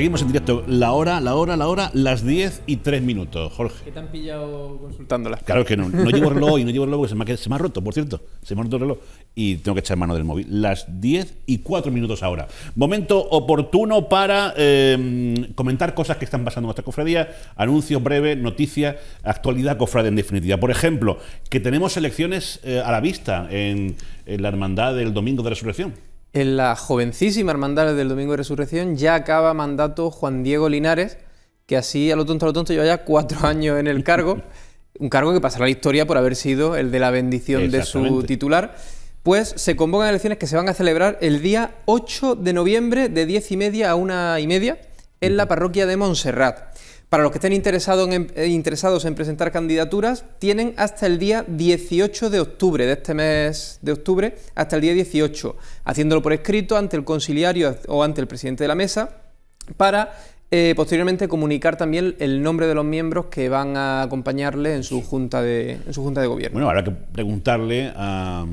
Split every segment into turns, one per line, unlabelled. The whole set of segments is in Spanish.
Seguimos en directo. La hora, la hora, la hora, las 10 y 3 minutos, Jorge.
¿Qué te han pillado consultándolas? Claro que no. No llevo reloj y no
llevo reloj se me, ha, roto, por cierto. Se me ha roto el reloj. Y tengo que echar mano del móvil. Las 10 y 4 minutos ahora. Momento oportuno para em, comentar cosas que están pasando en nuestra cofradía. Anuncios breves, noticias, actualidad cofrade en definitiva. Por ejemplo, que tenemos elecciones
eh, a la vista en, en la hermandad del Domingo de Resurrección. En la jovencísima Hermandad del Domingo de Resurrección ya acaba mandato Juan Diego Linares, que así a lo tonto a lo tonto lleva ya cuatro años en el cargo, un cargo que pasará a la historia por haber sido el de la bendición de su titular. Pues se convocan elecciones que se van a celebrar el día 8 de noviembre de 10 y media a una y media en la parroquia de Montserrat. Para los que estén em, eh, interesados en, presentar candidaturas, tienen hasta el día 18 de octubre de este mes de octubre, hasta el día 18, haciéndolo por escrito ante el conciliario o ante el presidente de la mesa, para eh, posteriormente comunicar también el nombre de los miembros que van a acompañarle en su junta de, su junta de gobierno.
Bueno, habrá que preguntarle a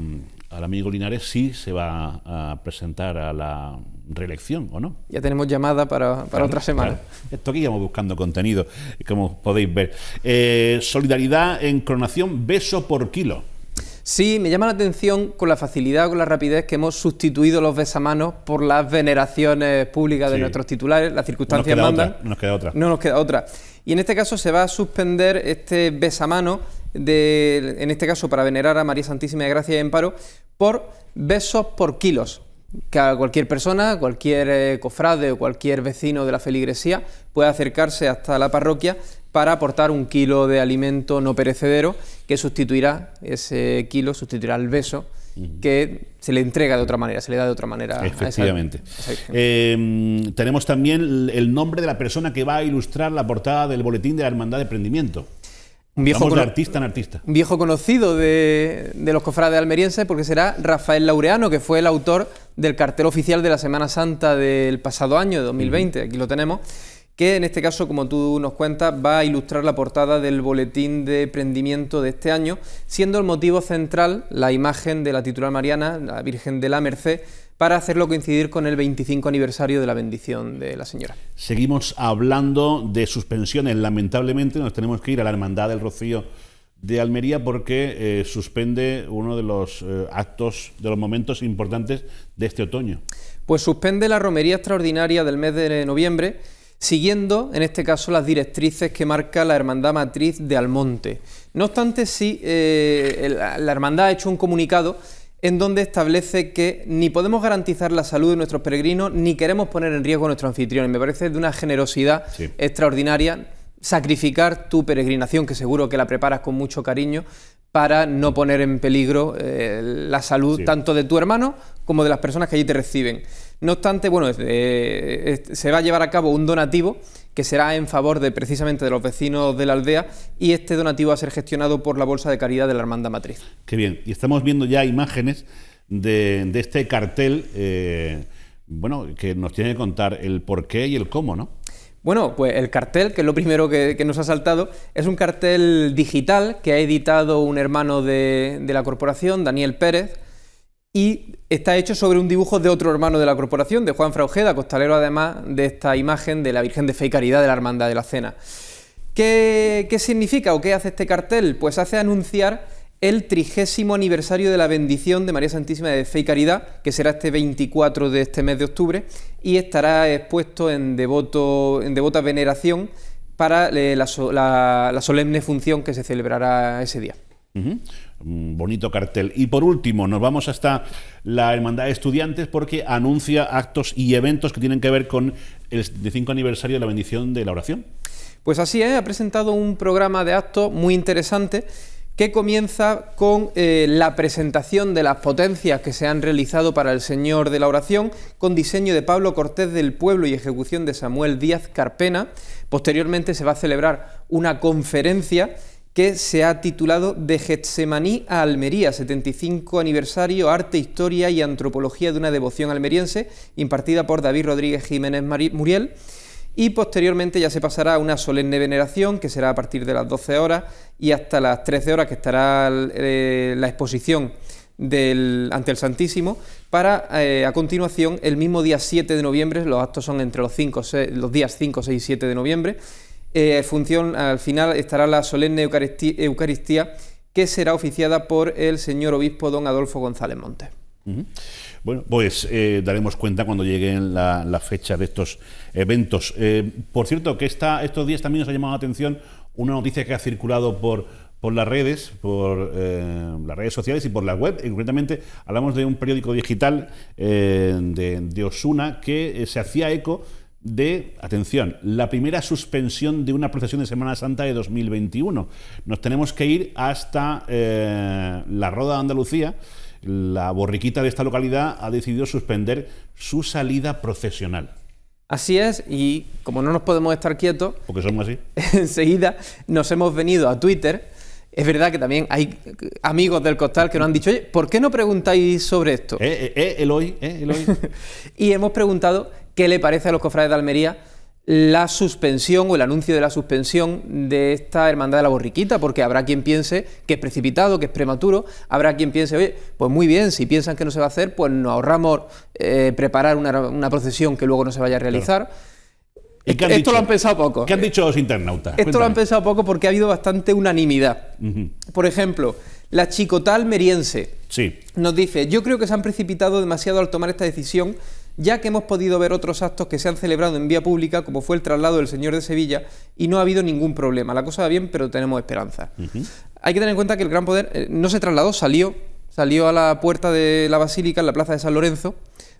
al amigo Linares sí se va a presentar a la reelección o no.
Ya tenemos llamada para, otra semana.
Esto aquí íbamos buscando contenido,
como podéis ver. Eh, solidaridad en clonación, beso por kilo. Sí, me llama la atención con la facilidad, con la rapidez que hemos sustituido los besamanos por las veneraciones públicas de nuestros titulares. Las circunstancias mandan. No nos queda otra. No nos queda otra. Y en este caso se va a suspender este besamano, de, en este caso para venerar a María Santísima de Gracia y Amparo, por besos por kilos, que a cualquier persona, cualquier eh, cofrade o cualquier vecino de la feligresía puede acercarse hasta la parroquia para aportar un kilo de alimento no perecedero que sustituirá ese kilo, sustituirá el beso que se le entrega de otra manera, se le da de otra manera. Efectivamente. A
eh, tenemos también el nombre de la persona que va a ilustrar la portada del boletín de la Hermandad de Prendimiento. Un viejo de artista en artista.
viejo conocido de, los cofrades almerienses porque será Rafael Laureano, que fue el autor del cartel oficial de la Semana Santa del pasado año, de 2020. Aquí lo tenemos que en este caso, como tú nos cuentas, va a ilustrar la portada del boletín de prendimiento de este año, siendo el motivo central la imagen de la titular mariana, la Virgen de la Merced, para hacerlo coincidir con el 25 aniversario de la bendición de la señora.
Seguimos hablando de suspensiones. Lamentablemente nos tenemos que ir a la Hermandad del Rocío de Almería porque eh, suspende
uno de los eh, actos, de los momentos importantes de este otoño. Pues suspende la romería extraordinaria del mes de noviembre siguiendo en este caso las directrices que marca la Hermandad Matriz de Almonte. No obstante, sí, eh, la Hermandad ha hecho un comunicado en donde establece que ni podemos garantizar la salud de nuestros peregrinos ni queremos poner en riesgo a nuestros anfitriones. Me parece de una generosidad extraordinaria sacrificar tu peregrinación, que seguro que la preparas con mucho cariño, para no poner en peligro eh, la salud tanto de tu hermano como de las personas que allí te reciben. No obstante, bueno, eh, se va a llevar a cabo un donativo que será en favor de precisamente de los vecinos de la aldea y este donativo va a ser gestionado por la Bolsa de Caridad de la Hermanda Matriz.
Qué bien, y estamos viendo ya imágenes de, este cartel, eh, bueno, que nos tiene que contar el por qué y el cómo, ¿no?
Bueno, pues el cartel, que es lo primero que, nos ha saltado, es un cartel digital que ha editado un hermano de, la corporación, Daniel Pérez, y está hecho sobre un dibujo de otro hermano de la corporación, de Juan Fraujeda, costalero además de esta imagen de la Virgen de Fe y Caridad de la Hermandad de la Cena. ¿Qué significa o qué hace este cartel? Pues hace anunciar el trigésimo aniversario de la bendición de María Santísima de Fe y Caridad, que será este 24 de este mes de octubre, y estará expuesto en, devoto, en devota veneración para eh, la, solemne función que se celebrará ese día.
Bonito cartel. Y por último, nos vamos hasta la Hermandad de Estudiantes porque anuncia actos y eventos que tienen que ver con el 75 aniversario de la bendición de la oración. Pues así es,
ha presentado un programa de actos muy interesante que comienza con eh, la presentación de las potencias que se han realizado para el Señor de la Oración, con diseño de Pablo Cortés del Pueblo y ejecución de Samuel Díaz Carpena. Posteriormente se va a celebrar una conferencia que se ha titulado De Getsemaní a Almería, 75 aniversario, arte, historia y antropología de una devoción almeriense, impartida por David Rodríguez Jiménez Muriel y posteriormente ya se pasará a una solemne veneración que será a partir de las 12 horas y hasta las 13 horas que estará eh, la exposición ante el Santísimo para eh, a continuación el mismo día 7 de noviembre, los actos son entre los, los días 5, 6 y 7 de noviembre, eh, función al final estará la solemne Eucaristía, Eucaristía que será oficiada por el señor obispo don Adolfo González Montes.
Bueno, pues eh, daremos cuenta cuando lleguen la, fecha de estos eventos. Eh, por cierto, que estos días también nos ha llamado la atención una noticia que ha circulado por, por las redes, por eh, las redes sociales y por la web. concretamente hablamos de un periódico digital de, de Osuna que se hacía eco de, atención, la primera suspensión de una procesión de Semana Santa de 2021. Nos tenemos que ir hasta la Roda de Andalucía la borriquita de esta localidad ha decidido suspender su salida
procesional. Así es, y como no nos podemos estar quietos, porque somos así, enseguida nos hemos venido a Twitter. Es verdad que también hay amigos del costal que nos han dicho, ¿por qué no preguntáis sobre esto? Eh, eh, eh Eloy, eh, Eloy. y hemos preguntado qué le parece a los cofrades de Almería la suspensión o el anuncio de la suspensión de esta hermandad de la borriquita, porque habrá quien piense que es precipitado, que es prematuro, habrá quien piense, oye, pues muy bien, si piensan que no se va a hacer, pues nos ahorramos eh, preparar una, procesión que luego no se vaya a realizar. esto, lo han
pensado poco. ¿Qué han dicho los internautas? Esto lo han
pensado poco porque ha habido bastante unanimidad. Por ejemplo, la chicotal meriense sí. nos dice, yo creo que se han precipitado demasiado al tomar esta decisión ya que hemos podido ver otros actos que se han celebrado en vía pública, como fue el traslado del señor de Sevilla, y no ha habido ningún problema. La cosa va bien, pero tenemos esperanza. Hay que tener en cuenta que el Gran Poder eh, no se trasladó, salió, salió a la puerta de la Basílica, en la plaza de San Lorenzo,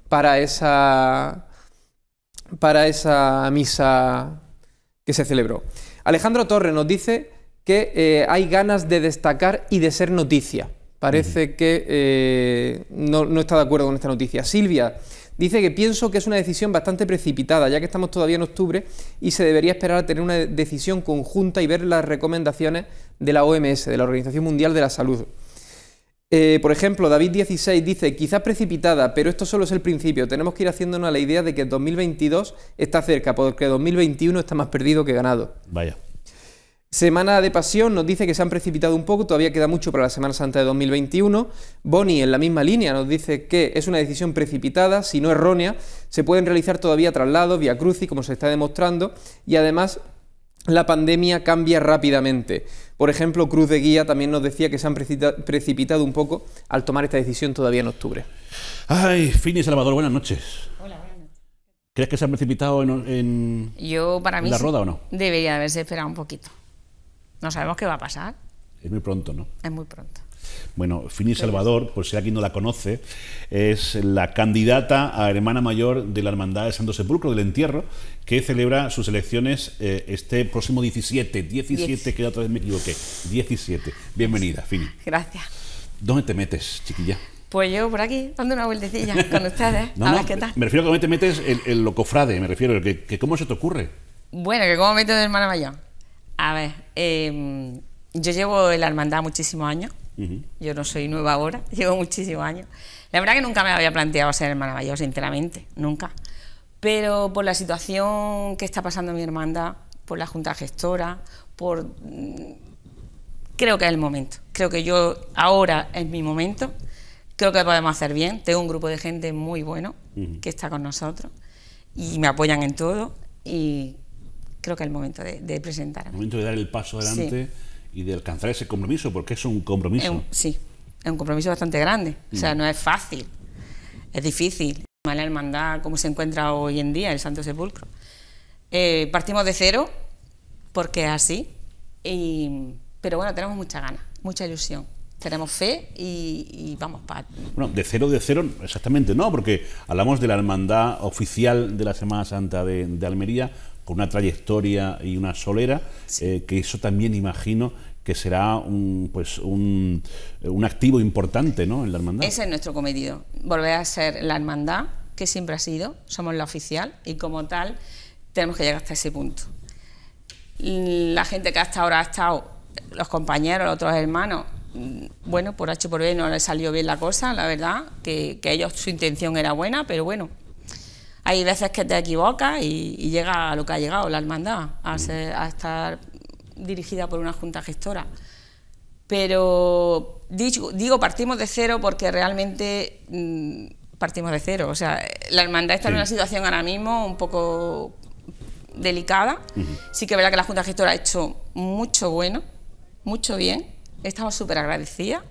para esa, para esa misa que se celebró. Alejandro Torre nos dice que eh, hay ganas de destacar y de ser noticia. Parece que eh, no, no está de acuerdo con esta noticia. Silvia Dice que pienso que es una decisión bastante precipitada, ya que estamos todavía en octubre y se debería esperar a tener una decisión conjunta y ver las recomendaciones de la OMS, de la Organización Mundial de la Salud. Eh, por ejemplo, David 16 dice, quizás precipitada, pero esto solo es el principio. Tenemos que ir haciéndonos la idea de que 2022 está cerca, porque 2021 está más perdido que ganado. Vaya. Semana de Pasión nos dice que se han precipitado un poco, todavía queda mucho para la Semana Santa de 2021. Boni, en la misma línea, nos dice que es una decisión precipitada, si no errónea. Se pueden realizar todavía traslados, vía crucis, como se está demostrando, y además la pandemia cambia rápidamente. Por ejemplo, Cruz de Guía también nos decía que se han precipitado un poco al tomar esta decisión todavía en octubre.
Ay, Fini Salvador, buenas noches. Hola, buenas ¿Crees que se han precipitado en, la roda o no?
Debería haberse esperado un poquito. No sabemos qué va a pasar.
Es muy pronto, ¿no? Es muy pronto. Bueno, Fini Salvador, por si alguien no la conoce, es la candidata a hermana mayor de la Hermandad de Santo Sepulcro, del Entierro, que celebra sus elecciones eh, este próximo 17, 17, que otra vez me equivoqué, 17. Bienvenida, Fini. Gracias. ¿Dónde te metes, chiquilla?
Pues yo por aquí, dando una vueltecilla con ustedes, no, a ver no, qué
Me refiero a que te metes el, locofrade, me refiero, que, que cómo se te ocurre.
Bueno, que cómo meto de hermana mayor. A ver, em, yo llevo en la hermandad muchísimos años. Yo no soy nueva ahora, llevo muchísimos años. La verdad que nunca me había planteado ser hermana mayor, sinceramente, nunca. Pero por la situación que está pasando mi hermandad, por la junta gestora, por... Mm, creo que es el momento. Creo que yo ahora es mi momento. Creo que podemos hacer bien. Tengo un grupo de gente muy bueno que está con nosotros y me apoyan en todo y creo que es el momento de, presentar. El
momento de dar el paso adelante y de alcanzar ese compromiso, porque es un compromiso.
sí, es un compromiso bastante grande. O sea, mm. no es fácil, es difícil. La hermandad, como se encuentra hoy en día, el Santo Sepulcro. Eh, partimos de cero, porque es así, y, pero bueno, tenemos mucha ganas, mucha ilusión tenemos fe y, vamos para.
Bueno, de cero, de cero, exactamente no, porque hablamos de la hermandad oficial de la Semana Santa de, de Almería, con una trayectoria y una solera, eh, que eso también imagino que será un, pues un, activo importante ¿no? en la hermandad. Ese
es nuestro cometido, volver a ser la hermandad que siempre ha sido, somos la oficial y como tal tenemos que llegar hasta ese punto. La gente que hasta ahora ha estado, los compañeros, los otros hermanos, mm, bueno, por H por B no le salió bien la cosa, la verdad, que, que ellos su intención era buena, pero bueno, hay veces que te equivocas y, llega a lo que ha llegado la hermandad, mm. a, estar dirigida por una junta gestora. Pero digo, partimos de cero porque realmente mm, partimos de cero. O sea, la hermandad está en una situación ahora mismo un poco delicada. Sí que es verdad que la Junta Gestora ha hecho mucho bueno, mucho bien. Estamos súper agradecidas.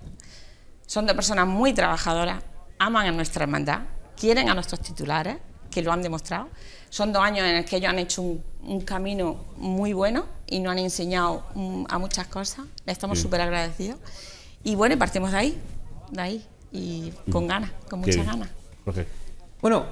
Son dos personas muy trabajadoras, aman a nuestra hermandad, quieren a nuestros titulares que lo han demostrado. Son dos años en los que ellos han hecho un, camino muy bueno y nos han enseñado mm, a muchas cosas. Le estamos súper agradecidos. Y bueno, partimos de ahí, de ahí, y mm. con ganas, con muchas ganas.
Bueno,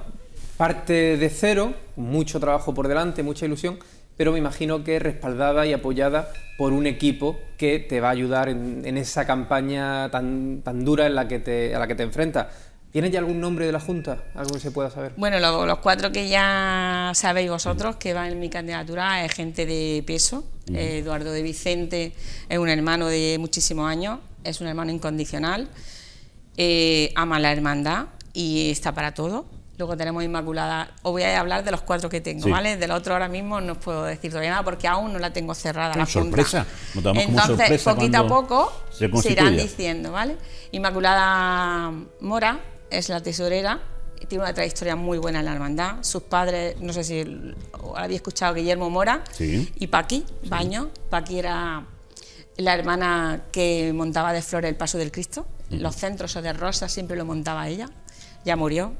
parte de cero, mucho trabajo por delante, mucha ilusión, pero me imagino que respaldada y apoyada por un equipo que te va a ayudar en, esa campaña tan, tan dura en la que te, a la que te enfrentas. ¿Tiene ya algún nombre de la Junta? Algo que se pueda saber. Bueno, los, cuatro
que ya sabéis vosotros que van en mi candidatura es gente de peso. Eduardo de Vicente es un hermano de muchísimos años, es un hermano incondicional, eh, ama la hermandad y está para todo. Luego tenemos Inmaculada. Os voy a hablar de los cuatro que tengo, ¿vale? Del otro ahora mismo no os puedo decir todavía nada porque aún no la tengo cerrada. La sorpresa. Entonces, como sorpresa poquito a poco se, irán diciendo, ¿vale? Inmaculada Mora es la tesorera, tiene una trayectoria muy buena en la hermandad. Sus padres, no sé si había escuchado, Guillermo Mora y Paqui Baño. Paqui era la hermana que montaba de flores el paso del Cristo. Los centros de rosa siempre lo montaba ella. Ya murió,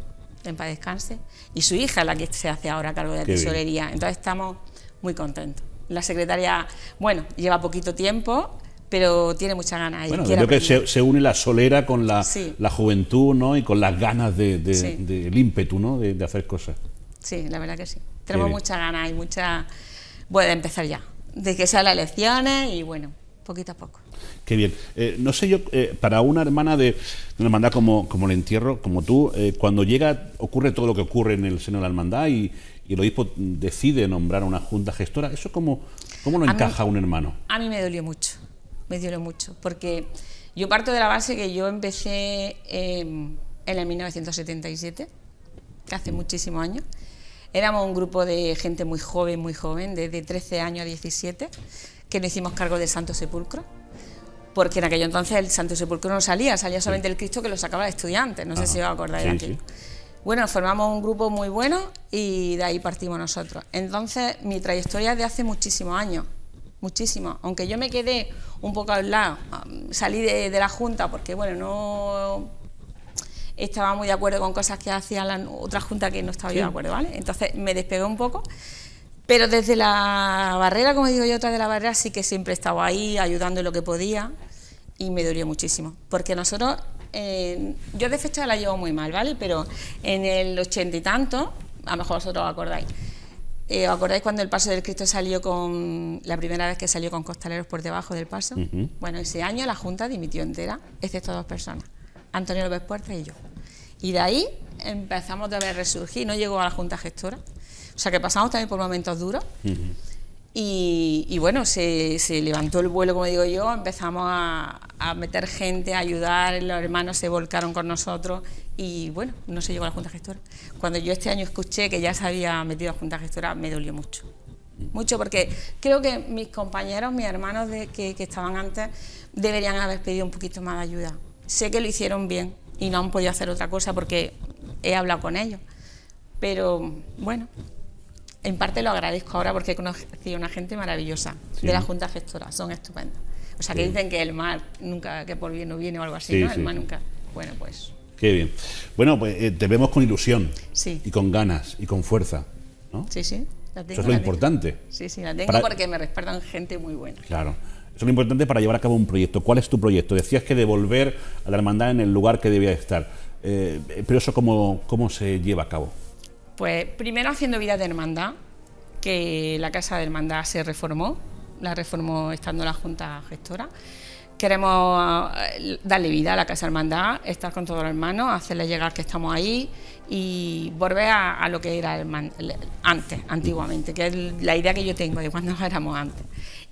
en paz descanse. Y su hija es la que se hace ahora cargo de la tesorería. Entonces estamos muy contentos. La secretaria, bueno, lleva poquito tiempo, pero tiene mucha ganas. Bueno, creo que se,
une la solera con la, juventud ¿no? y con las ganas del de, ímpetu ¿no? de, hacer cosas.
Sí, la verdad que sí. Tenemos muchas ganas y mucha... Bueno, de empezar ya, de que sean las elecciones y bueno, poquito a poco.
Qué bien. Eh, no sé yo, eh, para una hermana de, de hermandad como, como el entierro, como tú, eh, cuando llega ocurre todo lo que ocurre en el seno de la hermandad y, el obispo decide nombrar a una junta gestora, ¿eso cómo, cómo lo encaja un hermano?
A mí me dolió mucho me duele mucho, porque yo parto de la base que yo empecé em, en el 1977, que hace muchísimos años. Éramos un grupo de gente muy joven, muy joven, desde 13 años a 17, que nos hicimos cargo del Santo Sepulcro, porque en aquello entonces el Santo Sepulcro no salía, salía solamente el Cristo que lo sacaba de estudiantes, no sé si os acordáis acordar Bueno, formamos un grupo muy bueno y de ahí partimos nosotros. Entonces, mi trayectoria es de hace muchísimos años muchísimo Aunque yo me quedé un poco al lado, ah, salí de, la Junta porque, bueno, no estaba muy de acuerdo con cosas que hacía la otra Junta que no estaba yo de acuerdo, ¿vale? Entonces me despegué un poco. Pero desde la barrera, como digo yo, otra de la barrera, sí que siempre estaba ahí ayudando lo que podía y me dolió muchísimo. Porque nosotros, eh, yo de fecha la llevo muy mal, ¿vale? Pero en el ochenta y tanto, a lo mejor vosotros os acordáis, eh, ¿Os acordáis cuando el paso del Cristo salió con. la primera vez que salió con costaleros por debajo del paso? Bueno, ese año la Junta dimitió entera, excepto dos personas: Antonio López Puerta y yo. Y de ahí empezamos a ver resurgir, no llegó a la Junta Gestora. O sea que pasamos también por momentos duros. Y, bueno, se, levantó el vuelo, como digo yo, empezamos a, meter gente, a ayudar, los hermanos se volcaron con nosotros y bueno, no se llegó a la Junta Gestora. Cuando yo este año escuché que ya se había metido a la Junta Gestora, me dolió mucho. Mucho porque creo que mis compañeros, mis hermanos de, que, que estaban antes, deberían haber pedido un poquito más de ayuda. Sé que lo hicieron bien y no han podido hacer otra cosa porque he hablado con ellos. Pero bueno, en parte lo agradezco ahora porque he conocido una gente maravillosa de la Junta Gestora, son estupendas. O sea, que dicen que el mar nunca, que por bien no viene o algo así, ¿no? El mar nunca. Bueno, pues.
Qué bien. Bueno, pues eh, te vemos con ilusión. Y con ganas y con fuerza, ¿no?
Sí, sí. Eso es lo importante. Sí, sí, la tengo porque me respaldan gente muy buena.
Claro. Eso es lo importante para llevar a cabo un proyecto. ¿Cuál es tu proyecto? Decías que devolver a la hermandad en el lugar que debía estar. Eh, pero eso, cómo, ¿cómo se lleva a cabo?
Pues primero haciendo vida de hermandad, que la Casa de Hermandad se reformó, la reformó estando la Junta Gestora. Queremos eh, darle vida a la Casa de Hermandad, estar con todos los hermanos, hacerles llegar que estamos ahí y volver a, lo que era antes, antiguamente, que es la idea que yo tengo de cuando éramos antes.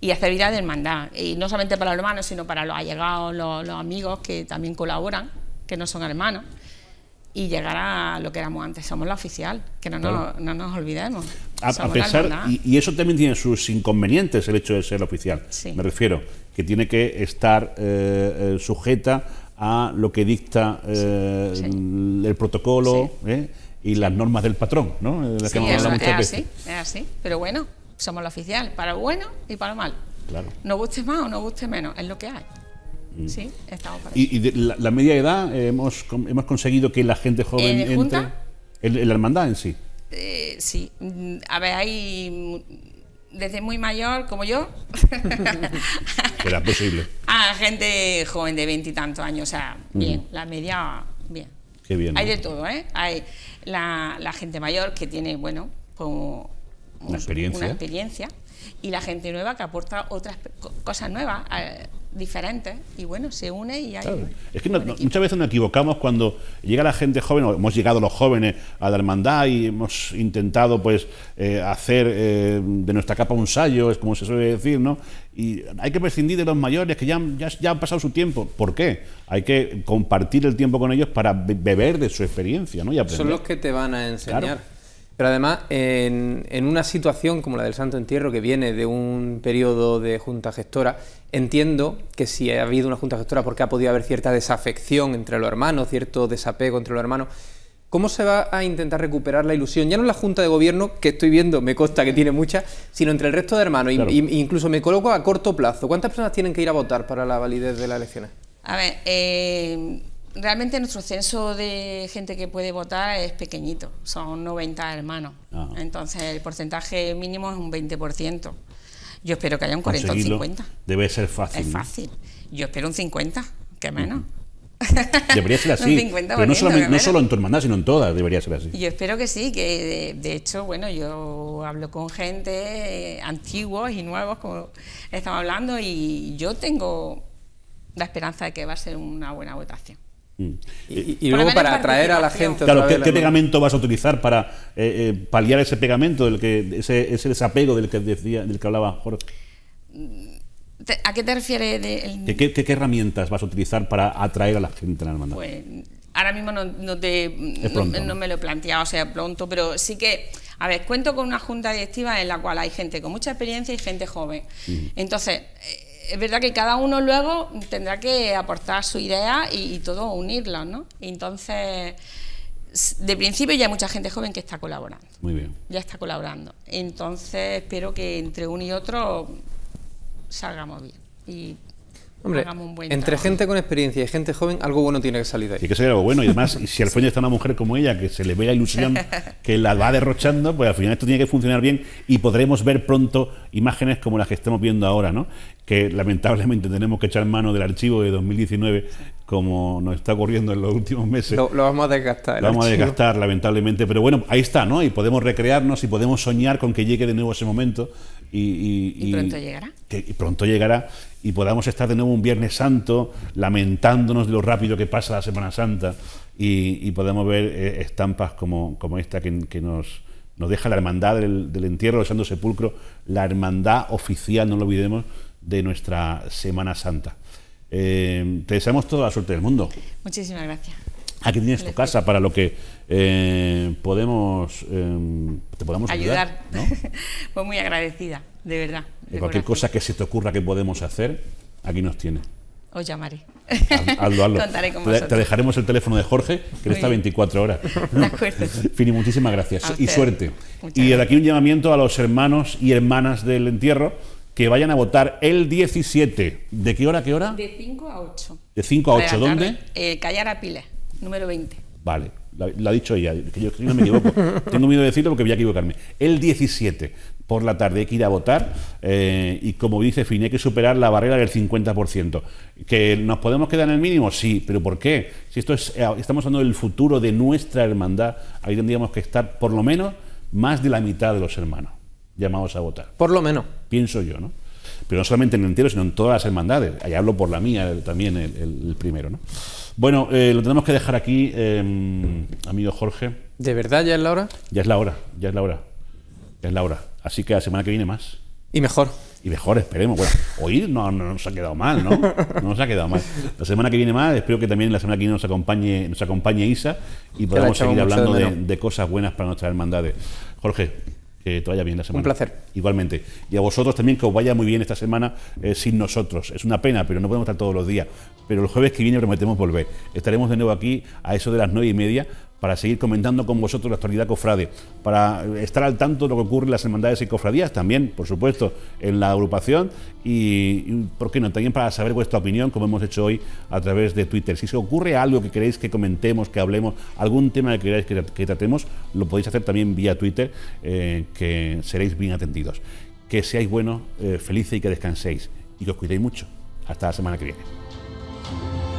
Y hacer vida de hermandad, y no solamente para los hermanos, sino para los allegados, los, los amigos que también colaboran, que no son hermanos y llegar a lo que éramos antes. Somos la oficial, que no, nos olvidemos.
y, eso también tiene sus inconvenientes, el hecho de ser oficial. Me refiero, que tiene que estar eh, eh, sujeta a lo que dicta eh, el protocolo y las normas del patrón, ¿no? es, así,
es así. Pero bueno, somos la oficial, para bueno y para mal. Claro. No guste más o no guste menos, es lo que hay. Mm. Sí, ¿Y,
la, media edad eh, hemos, hemos conseguido que la gente joven eh, entre? ¿En, la hermandad en sí?
Eh, sí. Mm, a ver, hay desde muy mayor, como yo.
Era posible.
A gente joven de veintitantos años, o sea, mm. bien, la media, bien. Qué bien. Hay de todo, ¿eh? Hay la, gente mayor que tiene, bueno, como una, experiencia. una experiencia. y la gente nueva que aporta otras cosas nuevas. Eh, Diferente, y bueno, se une y hay...
Es que muchas veces nos equivocamos cuando llega la gente joven, o hemos llegado los jóvenes a la hermandad y hemos intentado pues eh, hacer eh, de nuestra capa un sallo, es como se suele decir, ¿no? Y hay que prescindir de los mayores que ya, ya, han pasado su tiempo. ¿Por qué? Hay que compartir el tiempo con ellos para beber de su experiencia, ¿no? Y aprender. Son los
que te van a enseñar. Pero además, en, una situación como la del Santo Entierro, que viene de un periodo de junta gestora, entiendo que si ha habido una junta gestora porque ha podido haber cierta desafección entre los hermanos, cierto desapego entre los hermanos, ¿cómo se va a intentar recuperar la ilusión? Ya no en la junta de gobierno, que estoy viendo, me consta que tiene mucha, sino entre el resto de hermanos. E incluso me coloco a corto plazo. ¿Cuántas personas tienen que ir a votar para la validez de las elecciones?
A ver, eh realmente nuestro censo de gente que puede votar es pequeñito, son 90 hermanos. Ah. Entonces el porcentaje mínimo es un 20%. Yo espero que haya un 40 o un 50. Debe ser fácil. Es fácil. Yo espero un 50, que menos. Debería ser así. pero no, solo en tu
hermandad, sino en todas debería ser así.
Yo espero que sí, que de, hecho, bueno, yo hablo con gente eh, antiguos y nuevos, como estamos hablando, y yo tengo la esperanza de que va a ser una buena votación.
Mm. Y, luego
para atraer a la gente... Claro, ¿qué, pegamento
vas a utilizar para eh, eh, paliar ese pegamento, del que, ese, ese, desapego del que, decía, del que hablaba Jorge?
Mm, ¿A qué te refieres? De...
¿Qué, herramientas vas a utilizar para atraer a la gente a la hermandad? Pues
ahora mismo no, no, te, me lo he planteado, o sea, pronto, pero sí que, a ver, cuento con una junta directiva en la cual hay gente con mucha experiencia y gente joven. Entonces, es verdad que cada uno luego tendrá que aportar su idea y, todo unirla, ¿no? Entonces, de principio ya hay mucha gente joven que está colaborando. Muy bien. Ya está colaborando. Entonces, espero que entre uno y otro
salgamos bien. Hombre, entre gente con experiencia y gente joven, algo bueno tiene que salir
de ahí. y que salir algo bueno. Y además, si al sueño está una mujer como ella, que se le ve la ilusión que la va derrochando, pues al final esto tiene que funcionar bien y podremos ver pronto imágenes como las que estamos viendo ahora, ¿no? Que lamentablemente tenemos que echar mano del archivo de 2019, como nos está ocurriendo en los últimos meses. Lo,
vamos a desgastar. Lo vamos a desgastar,
lamentablemente. Pero bueno, ahí está, ¿no? Y podemos recrearnos y podemos soñar con que llegue de nuevo ese momento. Y, y, pronto llegará. y pronto llegará y podamos estar de nuevo un Viernes Santo lamentándonos de lo rápido que pasa la Semana Santa y, podemos podamos ver eh, estampas como, como esta que, nos, nos, deja la hermandad del, entierro del Santo Sepulcro, la hermandad oficial, no lo olvidemos, de nuestra Semana Santa. Eh, te deseamos toda la suerte del mundo.
Muchísimas gracias. Aquí tienes tu casa
para lo que eh, podemos, eh, te podamos ayudar.
pues muy agradecida, de verdad. cualquier
cosa que se te ocurra que podemos hacer, aquí nos tiene.
Os llamaré. te, dejaremos
el teléfono de Jorge, que está 24 horas. Fini, muchísimas gracias y suerte. y de aquí un llamamiento a los hermanos y hermanas del entierro que vayan a votar el 17. ¿De qué hora a qué hora?
De 5 a 8.
¿De 5 a 8 dónde?
Eh, Callar a Piles. Número 20.
Vale, lo ha dicho ella, que yo no me equivoco. Tengo miedo de decirlo porque voy a equivocarme. El 17 por la tarde hay que ir a votar eh, y como dice Fine, hay que superar la barrera del 50%. ¿Que nos podemos quedar en el mínimo? Sí, pero ¿por qué? Si esto es, eh, estamos hablando del futuro de nuestra hermandad, ahí tendríamos que estar por lo menos más de la mitad de los hermanos llamados a votar. Por lo menos. Pienso yo, ¿no? pero no solamente en el entero, sino en todas las hermandades. Ahí hablo por la mía también, el, primero. ¿no? Bueno, eh, lo tenemos que dejar aquí, em, amigo Jorge.
¿De verdad ya es la hora?
Ya es la hora, ya es la hora. es la hora. Así que la semana que viene más. Y mejor. Y mejor, esperemos. Bueno, oír no, nos ha quedado mal, ¿no? No nos ha quedado mal. La semana que viene más, espero que también la semana que viene nos acompañe, nos acompañe Isa y podamos seguir hablando de, de cosas buenas para nuestras hermandades. Jorge, que te vaya bien la semana. Un placer. Igualmente. Y a vosotros también que os vaya muy bien esta semana eh, sin nosotros. Es una pena, pero no podemos estar todos los días. Pero el jueves que viene prometemos volver. Estaremos de nuevo aquí a eso de las nueve y media para seguir comentando con vosotros la actualidad cofrade, para estar al tanto de lo que ocurre en las hermandades y cofradías, también, por supuesto, en la agrupación y, ¿por qué no? También para saber vuestra opinión, como hemos hecho hoy a través de Twitter. Si se ocurre algo que queréis que comentemos, que hablemos, algún tema que queráis que, tratemos, lo podéis hacer también vía Twitter, eh, que seréis bien atendidos. Que seáis buenos, eh, felices y que descanséis. Y que os cuidéis mucho. Hasta la semana que viene.